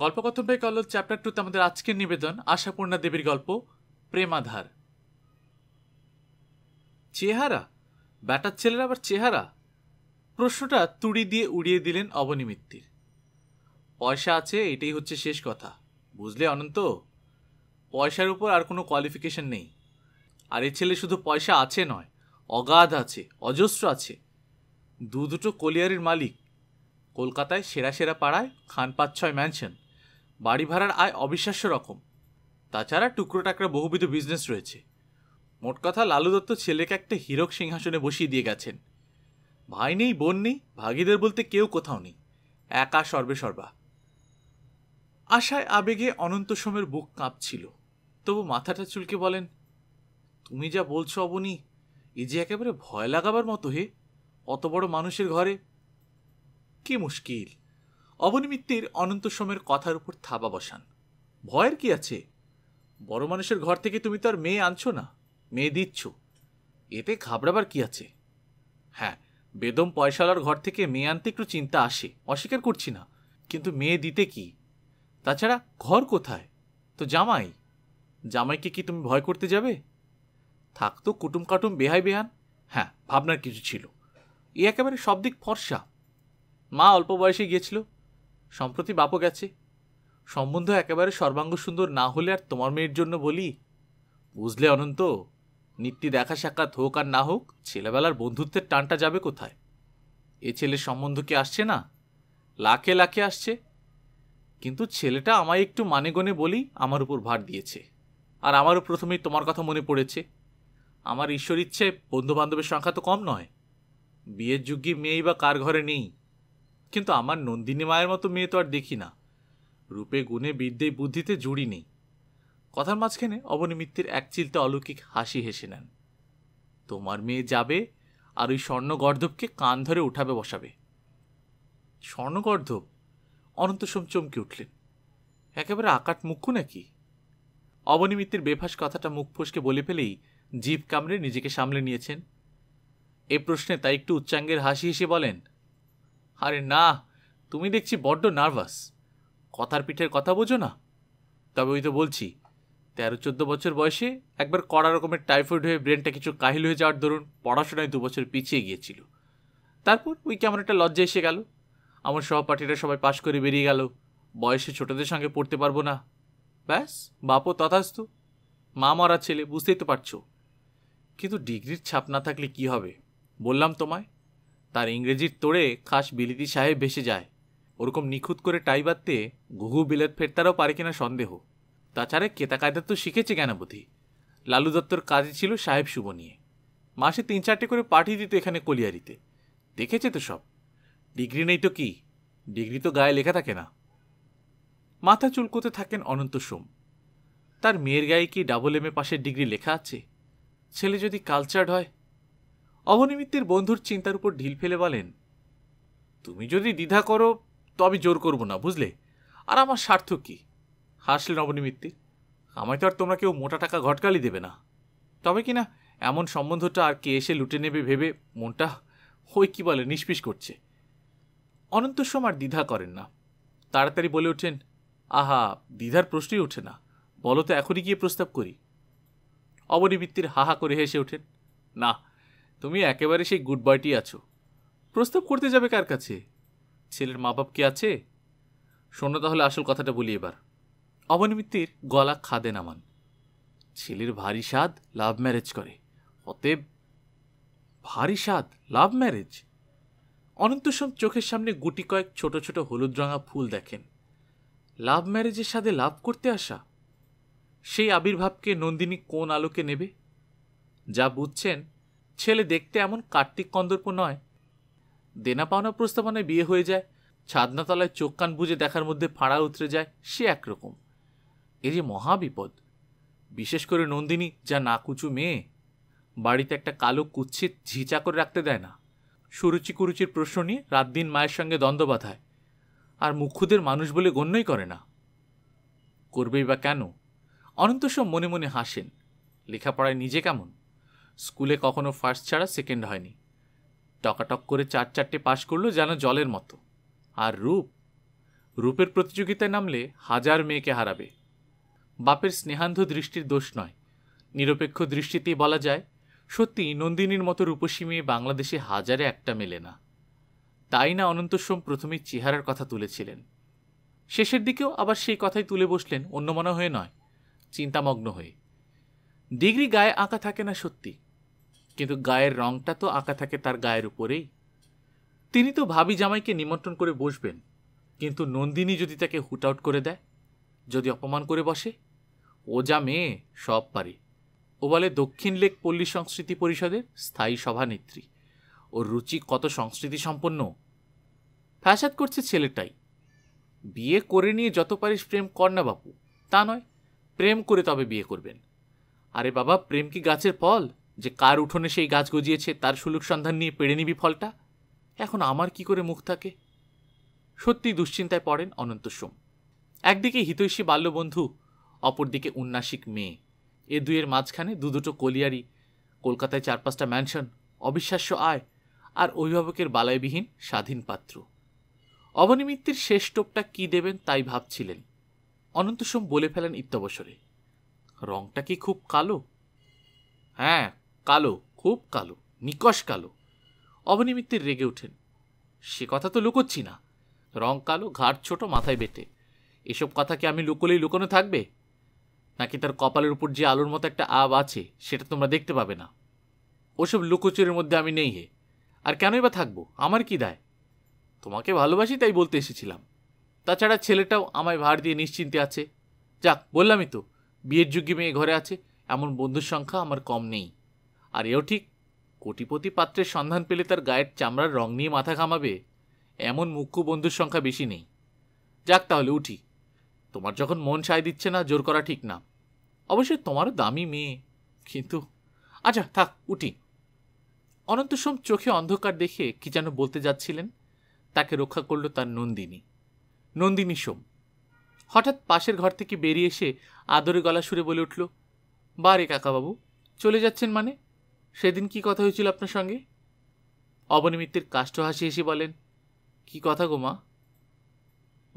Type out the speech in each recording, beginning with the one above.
গল্পকথন by call chapter টুতে আমাদের আজকের নিবেদন আশাপূর্ণা দেবীর গল্প প্রেমাধার চেহারা ব্যাটার ছেলের আবার চেহারা প্রশ্নটা তুড়ি দিয়ে উড়িয়ে দিলেন অবনিমিত্তির পয়সা আছে এটাই হচ্ছে শেষ কথা বুঝলে অনন্ত পয়সার উপর আর কোনো কোয়ালিফিকেশন নেই আর এ ছেলে শুধু পয়সা আছে নয় অগাধ আছে অজস্র আছে দু দুটো কলিয়ারির মালিক কলকাতায় সেরা সেরা পাড়ায় খান পাঁচ ছয় ম্যানশন বাড়ি ভাড়ার আয় অবিশ্বাস্য রকম তাছাড়া টুকরো টাকরা বহুবিধ বিজনেস রয়েছে মোট কথা লালু দত্ত ছেলেকে একটা হিরক সিংহাসনে বসিয়ে দিয়ে গেছেন ভাই নেই বোন নেই ভাগিদের বলতে কেউ কোথাও নেই একা সর্বে সর্বা আশায় আবেগে অনন্ত সোমের বুক কাঁপছিল তবু মাথাটা চুলকে বলেন তুমি যা বলছো অবনি এ যে একেবারে ভয় লাগাবার মতো হে অত বড় মানুষের ঘরে কি মুশকিল অবনিমিত্তের অনন্ত সোমের কথার উপর থাবা বসান ভয়ের কি আছে বড় মানুষের ঘর থেকে তুমি তো আর মেয়ে আনছো না মেয়ে দিচ্ছ এতে ঘাবড়াবার কি আছে হ্যাঁ বেদম পয়সালার ঘর থেকে মেয়ে আনতে একটু চিন্তা আসে অস্বীকার করছি না কিন্তু মেয়ে দিতে কি তাছাড়া ঘর কোথায় তো জামাই জামাইকে কি তুমি ভয় করতে যাবে থাকতো কুটুম কাটুম বেহাই বেহান হ্যাঁ ভাবনার কিছু ছিল এ একেবারে সব দিক ফর্সা মা অল্প বয়সে গিয়েছিল সম্প্রতি বাপও গেছে সম্বন্ধ একেবারে সর্বাঙ্গ সুন্দর না হলে আর তোমার মেয়ের জন্য বলি বুঝলে অনন্ত নিত্যি দেখা সাক্ষাৎ হোক আর না হোক ছেলেবেলার বন্ধুত্বের টানটা যাবে কোথায় এ ছেলের সম্বন্ধ কি আসছে না লাখে লাখে আসছে কিন্তু ছেলেটা আমায় একটু মানে গনে বলি আমার উপর ভার দিয়েছে আর আমারও প্রথমেই তোমার কথা মনে পড়েছে আমার ঈশ্বর ইচ্ছে বন্ধুবান্ধবের সংখ্যা তো কম নয় বিয়ের যুগে মেয়েই বা কার ঘরে নেই কিন্তু আমার নন্দিনী মায়ের মতো মেয়ে তো আর দেখি না রূপে গুণে বিদ্যেয় বুদ্ধিতে জুড়ি নেই কথার মাঝখানে অবনিমিত্তের এক চিলতে অলৌকিক হাসি হেসে নেন তোমার মেয়ে যাবে আর ওই স্বর্ণগর্ধবকে কান ধরে উঠাবে বসাবে স্বর্ণগর্ধব অনন্ত সোম চমকে উঠলেন একেবারে আকাট মুখ্য নাকি অবনিমিত্তের বেফাস কথাটা মুখ ফসকে বলে ফেলেই জীব কামড়ে নিজেকে সামলে নিয়েছেন এ প্রশ্নে তাই একটু উচ্চাঙ্গের হাসি হেসে বলেন আরে না তুমি দেখছি বড্ড নার্ভাস কথার পিঠের কথা বোঝো না তবে ওই তো বলছি তেরো চোদ্দ বছর বয়সে একবার কড়া রকমের টাইফয়েড হয়ে ব্রেনটা কিছু কাহিল হয়ে যাওয়ার দরুন পড়াশোনায় দু বছর পিছিয়ে গিয়েছিল তারপর ওই কেমন একটা লজ্জা এসে গেল আমার সহপাঠীরা সবাই পাশ করে বেরিয়ে গেল বয়সে ছোটদের সঙ্গে পড়তে পারবো না ব্যাস বাপও তথাস্থ মা মরা ছেলে বুঝতেই তো পারছো কিন্তু ডিগ্রির ছাপ না থাকলে কি হবে বললাম তোমায় তার ইংরেজির তোড়ে খাস বিলিতি সাহেব ভেসে যায় ওরকম নিখুঁত করে টাই বাঁধতে ঘুঘু বিলেত ফেরতারও পারে কিনা সন্দেহ তাছাড়া কেতা কায়দা তো শিখেছে জ্ঞানাবধি লালু দত্তর কাজে ছিল সাহেব শুভ নিয়ে মাসে তিন চারটে করে পাঠিয়ে দিত এখানে কলিয়ারিতে দেখেছে তো সব ডিগ্রি নেই তো কি ডিগ্রি তো গায়ে লেখা থাকে না মাথা চুলকোতে থাকেন অনন্ত সোম তার মেয়ের গায়ে কি ডাবল এম এ পাশের ডিগ্রি লেখা আছে ছেলে যদি কালচার্ড হয় অবনিমিত্তের বন্ধুর চিন্তার উপর ঢিল ফেলে বলেন তুমি যদি দ্বিধা করো তো আমি জোর করব না বুঝলে আর আমার স্বার্থ কী হাসলেন অবনী আমায় তো আর তোমরা কেউ মোটা টাকা ঘটকালি দেবে না তবে কি না এমন সম্বন্ধটা আর কে এসে লুটে নেবে ভেবে মনটা হই কি বলে নিষ্পিস করছে অনন্ত সময় দ্বিধা করেন না তাড়াতাড়ি বলে ওঠেন আহা দ্বিধার প্রশ্নই ওঠে না বলো তো এখনই গিয়ে প্রস্তাব করি অবনীমিত্তির হাহা করে হেসে ওঠেন না তুমি একেবারে সেই গুড বয়টি আছো প্রস্তাব করতে যাবে কার কাছে ছেলের মা বাপ কি আছে শোনো তাহলে আসল কথাটা বলি এবার অবনিমিত্তির গলা খাদে নামান ছেলের ভারী স্বাদ লাভ ম্যারেজ করে অতএব ভারী স্বাদ লাভ ম্যারেজ অনন্তসম চোখের সামনে গুটি কয়েক ছোট ছোট হলুদ রঙা ফুল দেখেন লাভ ম্যারেজের সাথে লাভ করতে আসা সেই আবির্ভাবকে নন্দিনী কোন আলোকে নেবে যা বুঝছেন ছেলে দেখতে এমন কার্তিক কন্দর্প নয় দেনা পাওনা প্রস্তাবনায় বিয়ে হয়ে যায় ছাদনাতলায় চোখ কান বুঝে দেখার মধ্যে ফাঁড়া উতরে যায় সে একরকম এ যে মহাবিপদ বিশেষ করে নন্দিনী যা না কুচু মেয়ে বাড়িতে একটা কালো কুচ্ছিত ঝিঁচা করে রাখতে দেয় না সুরুচি কুরুচির প্রশ্ন নিয়ে রাত দিন মায়ের সঙ্গে দ্বন্দ্ব বাঁধায় আর মুখ্যদের মানুষ বলে গণ্যই করে না করবেই বা কেন অনন্ত সব মনে মনে হাসেন লেখাপড়ায় নিজে কেমন স্কুলে কখনো ফার্স্ট ছাড়া সেকেন্ড হয়নি টকাটক করে চার চারটে পাশ করলো যেন জলের মতো আর রূপ রূপের প্রতিযোগিতায় নামলে হাজার মেয়েকে হারাবে বাপের স্নেহান্ধ দৃষ্টির দোষ নয় নিরপেক্ষ দৃষ্টিতেই বলা যায় সত্যি নন্দিনীর মতো রূপসী মেয়ে বাংলাদেশে হাজারে একটা মেলে না তাই না অনন্তসোম প্রথমে চেহারার কথা তুলেছিলেন শেষের দিকেও আবার সেই কথাই তুলে বসলেন অন্যমনা হয়ে নয় চিন্তামগ্ন হয়ে ডিগ্রি গায়ে আঁকা থাকে না সত্যি কিন্তু গায়ের রঙটা তো আঁকা থাকে তার গায়ের উপরেই তিনি তো ভাবি জামাইকে নিমন্ত্রণ করে বসবেন কিন্তু নন্দিনী যদি তাকে হুট আউট করে দেয় যদি অপমান করে বসে ও যা মেয়ে সব পারে ও বলে দক্ষিণ লেক পল্লী সংস্কৃতি পরিষদের স্থায়ী সভানেত্রী ওর রুচি কত সংস্কৃতি সম্পন্ন ফ্যাসাদ করছে ছেলেটাই বিয়ে করে নিয়ে যত পারিস প্রেম কর না বাপু তা নয় প্রেম করে তবে বিয়ে করবেন আরে বাবা প্রেম কি গাছের ফল যে কার উঠোনে সেই গাছ গজিয়েছে তার সুলুক সন্ধান নিয়ে পেড়ে নিবি ফলটা এখন আমার কি করে মুখ থাকে সত্যি দুশ্চিন্তায় পড়েন অনন্ত সোম একদিকে হিতৈষী বাল্যবন্ধু অপরদিকে উন্নাসিক মেয়ে এ দুয়ের মাঝখানে দু দুটো কলিয়ারি কলকাতায় চার পাঁচটা ম্যানশন অবিশ্বাস্য আয় আর অভিভাবকের বালায়বিহীন স্বাধীন পাত্র অবনিমিত্তির শেষ টোপটা কী দেবেন তাই ভাবছিলেন অনন্ত সোম বলে ফেলেন ইত্যবসরে রংটা কি খুব কালো হ্যাঁ কালো খুব কালো নিকশ কালো অবনিমিত্তের রেগে ওঠেন সে কথা তো লুকোচ্ছি না রং কালো ঘাট ছোট মাথায় বেটে এসব কথা কি আমি লুকোলেই লুকোনো থাকবে নাকি তার কপালের উপর যে আলোর মতো একটা আব আছে সেটা তোমরা দেখতে পাবে না ওসব লুকোচুরের মধ্যে আমি নেই হে আর কেনই বা থাকবো আমার কি দায় তোমাকে ভালোবাসি তাই বলতে এসেছিলাম তাছাড়া ছেলেটাও আমায় ভার দিয়ে নিশ্চিন্তে আছে যাক বললামই তো বিয়ের যুগে মেয়ে ঘরে আছে এমন বন্ধুর সংখ্যা আমার কম নেই আর এও ঠিক কোটিপতি পাত্রের সন্ধান পেলে তার গায়ের চামড়ার রং নিয়ে মাথা ঘামাবে এমন মুখ্য বন্ধুর সংখ্যা বেশি নেই যাক তাহলে উঠি তোমার যখন মন সায় দিচ্ছে না জোর করা ঠিক না অবশ্যই তোমারও দামি মেয়ে কিন্তু আচ্ছা থাক উঠি অনন্ত সোম চোখে অন্ধকার দেখে কি যেন বলতে যাচ্ছিলেন তাকে রক্ষা করল তার নন্দিনী নন্দিনী সোম হঠাৎ পাশের ঘর থেকে বেরিয়ে এসে আদরে গলা সুরে বলে উঠল বারে কাকাবাবু চলে যাচ্ছেন মানে সেদিন কি কথা হয়েছিল আপনার সঙ্গে অবনিমিত্তের কাষ্ট হাসি হেসে বলেন কি কথা গো মা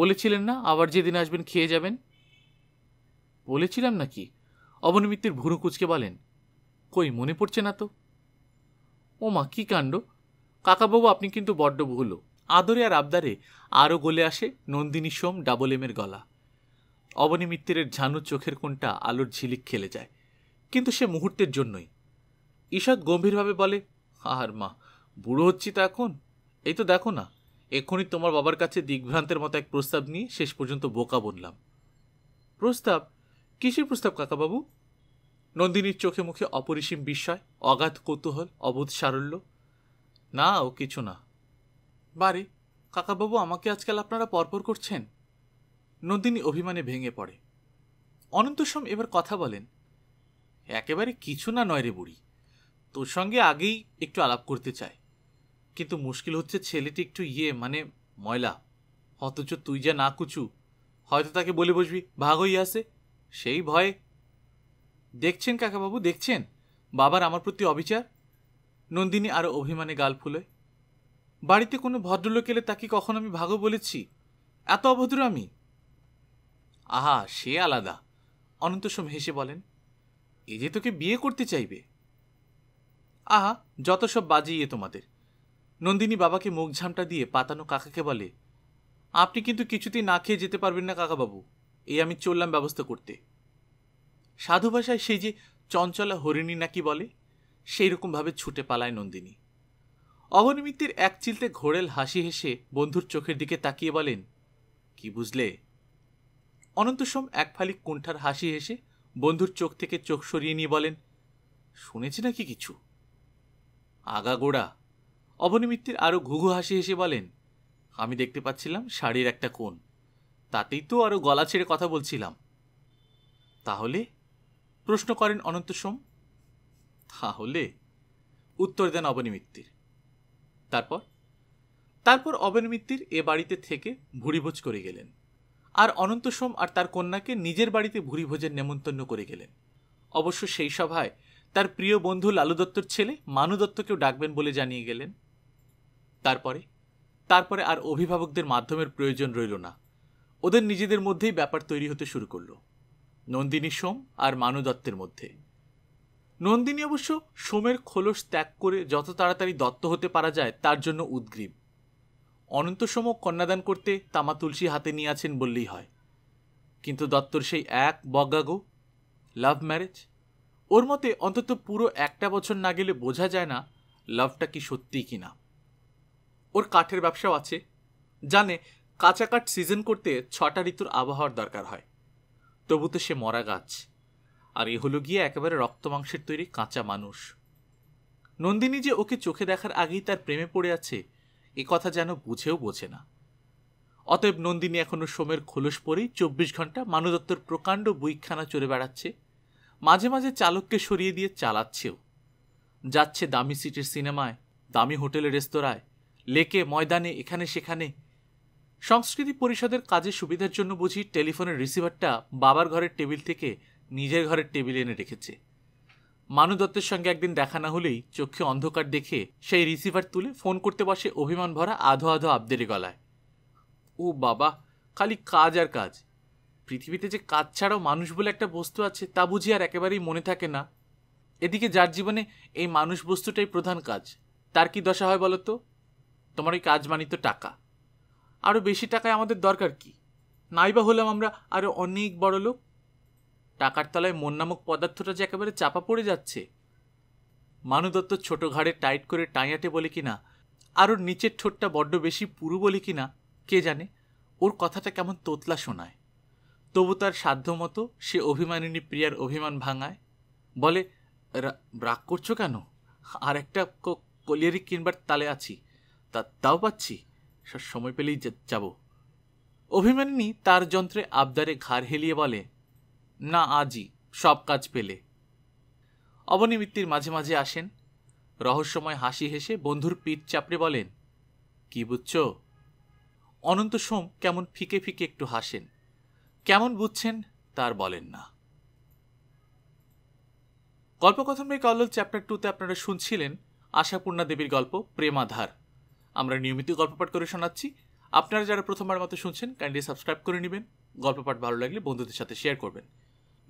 বলেছিলেন না আবার যেদিন আসবেন খেয়ে যাবেন বলেছিলাম নাকি অবনিমিত্তের ভুরু কুচকে বলেন কই মনে পড়ছে না তো ও মা কী কাণ্ড কাকাবাবু আপনি কিন্তু বড্ড ভুলো আদরে আর আবদারে আরও গলে আসে নন্দিনী সোম ডাবল এমের গলা অবনী মিত্রের ঝানু চোখের কোণটা আলোর ঝিলিক খেলে যায় কিন্তু সে মুহূর্তের জন্যই ঈষৎ গম্ভীরভাবে বলে আর মা বুড়ো হচ্ছি তা এখন এই তো দেখো না এক্ষুনি তোমার বাবার কাছে দিগ্ভ্রান্তের মতো এক প্রস্তাব নিয়ে শেষ পর্যন্ত বোকা বললাম প্রস্তাব কিসের প্রস্তাব কাকাবাবু নন্দিনীর চোখে মুখে অপরিসীম বিস্ময় অগাধ কৌতূহল অবোধ সারল্য না ও কিছু না বারে কাকাবাবু আমাকে আজকাল আপনারা পরপর করছেন নন্দিনী অভিমানে ভেঙে পড়ে অনন্তসম এবার কথা বলেন একেবারে কিছু না নয় রে বুড়ি তোর সঙ্গে আগেই একটু আলাপ করতে চায় কিন্তু মুশকিল হচ্ছে ছেলেটি একটু ইয়ে মানে ময়লা অথচ তুই যা না কুচু হয়তো তাকে বলে বসবি ভাগ হই আসে সেই ভয়ে দেখছেন কাকাবাবু দেখছেন বাবার আমার প্রতি অবিচার নন্দিনী আরও অভিমানে গাল ফুলে বাড়িতে কোনো ভদ্রলোক এলে তাকে কখন আমি ভাগও বলেছি এত অভদ্র আমি আহা সে আলাদা অনন্তসম হেসে বলেন এ যে তোকে বিয়ে করতে চাইবে আহা যত সব বাজিয়ে তোমাদের নন্দিনী বাবাকে মুখ ঝামটা দিয়ে পাতানো কাকাকে বলে আপনি কিন্তু কিছুতেই না খেয়ে যেতে পারবেন না কাকাবাবু এই আমি চললাম ব্যবস্থা করতে সাধু ভাষায় সেই যে চঞ্চলা হরিণী নাকি বলে সেই রকমভাবে ছুটে পালায় নন্দিনী অবনিমিত্তির এক চিলতে ঘোড়েল হাসি হেসে বন্ধুর চোখের দিকে তাকিয়ে বলেন কি বুঝলে অনন্তসম এক ফালি কুণ্ঠার হাসি হেসে বন্ধুর চোখ থেকে চোখ সরিয়ে নিয়ে বলেন শুনেছি নাকি কিছু আগাগোড়া অবনিমিত্তের আরও ঘুঘু হাসি হেসে বলেন আমি দেখতে পাচ্ছিলাম শাড়ির একটা কোণ তাতেই তো আরও গলা ছেড়ে কথা বলছিলাম তাহলে প্রশ্ন করেন অনন্ত সোম তাহলে উত্তর দেন অবনিমিত্তির তারপর তারপর অবনিমিত্তির এ বাড়িতে থেকে ভুড়িভোজ করে গেলেন আর অনন্ত সোম আর তার কন্যাকে নিজের বাড়িতে ভুরি ভোজের নেমন্তন্ন করে গেলেন অবশ্য সেই সভায় তার প্রিয় বন্ধু লালু দত্তর ছেলে মানু দত্তকেও ডাকবেন বলে জানিয়ে গেলেন তারপরে তারপরে আর অভিভাবকদের মাধ্যমের প্রয়োজন রইল না ওদের নিজেদের মধ্যেই ব্যাপার তৈরি হতে শুরু করলো নন্দিনী সোম আর মানু দত্তের মধ্যে নন্দিনী অবশ্য সোমের খোলস ত্যাগ করে যত তাড়াতাড়ি দত্ত হতে পারা যায় তার জন্য উদ্গ্রীব অনন্তসম কন্যাদান করতে তামা তুলসী হাতে নিয়ে আছেন বললেই হয় কিন্তু দত্তর সেই এক বজ্ঞাগো লাভ ম্যারেজ ওর মতে অন্তত পুরো একটা বছর না গেলে বোঝা যায় না লাভটা কি সত্যি কি না ওর কাঠের ব্যবসাও আছে জানে কাঁচা কাঠ সিজন করতে ছটা ঋতুর আবহাওয়ার দরকার হয় তবু তো সে মরা গাছ আর এ হলো গিয়ে একেবারে রক্তমাংসের তৈরি কাঁচা মানুষ নন্দিনী যে ওকে চোখে দেখার আগেই তার প্রেমে পড়ে আছে এ কথা যেন বুঝেও বোঝে না অতএব নন্দিনী এখনও সোমের খোলস পরেই চব্বিশ ঘন্টা মানুদত্তর প্রকাণ্ড বইখানা চড়ে বেড়াচ্ছে মাঝে মাঝে চালককে সরিয়ে দিয়ে চালাচ্ছেও যাচ্ছে দামি সিটির সিনেমায় দামি হোটেলে রেস্তোরাঁয় লেকে ময়দানে এখানে সেখানে সংস্কৃতি পরিষদের কাজে সুবিধার জন্য বুঝি টেলিফোনের রিসিভারটা বাবার ঘরের টেবিল থেকে নিজের ঘরের টেবিলে এনে রেখেছে মানু দত্তের সঙ্গে একদিন দেখা না হলেই চোখে অন্ধকার দেখে সেই রিসিভার তুলে ফোন করতে বসে অভিমান ভরা আধো আধো আবদেরি গলায় ও বাবা খালি কাজ আর কাজ পৃথিবীতে যে কাজ ছাড়াও মানুষ বলে একটা বস্তু আছে তা বুঝি আর একেবারেই মনে থাকে না এদিকে যার জীবনে এই মানুষ বস্তুটাই প্রধান কাজ তার কি দশা হয় বলো তো তোমার ওই কাজ মানিত টাকা আরও বেশি টাকায় আমাদের দরকার কি নাইবা হলাম আমরা আরও অনেক বড় লোক টাকার তলায় মন নামক পদার্থটা যে একেবারে চাপা পড়ে যাচ্ছে মানু দত্ত ছোটো ঘাড়ে টাইট করে টাইয়াটে বলে কিনা আর ওর নিচের ঠোঁটটা বড্ড বেশি পুরু বলে কিনা কে জানে ওর কথাটা কেমন তোতলা শোনায় তবু তার সাধ্যমতো সে অভিমানিনী প্রিয়ার অভিমান ভাঙায় বলে রাগ করছো কেন আর একটা কলিয়ারি কিনবার তালে আছি তা তাও পাচ্ছি সব সময় পেলেই যাব অভিমানিনী তার যন্ত্রে আবদারে ঘাড় হেলিয়ে বলে না আজই সব কাজ পেলে অবনিমিত্তির মাঝে মাঝে আসেন রহস্যময় হাসি হেসে বন্ধুর পিঠ চাপড়ে বলেন কি বুঝছ অনন্ত সোম কেমন ফিকে ফিকে একটু হাসেন কেমন বুঝছেন তার বলেন না গল্পকথনের কল্লোল চ্যাপ্টার টুতে আপনারা শুনছিলেন আশাপূর্ণা দেবীর গল্প প্রেমাধার আমরা নিয়মিত গল্পপাঠ করে শোনাচ্ছি আপনারা যারা প্রথমবার মতো শুনছেন কাইন্ডলি সাবস্ক্রাইব করে নেবেন গল্পপাঠ ভালো লাগলে বন্ধুদের সাথে শেয়ার করবেন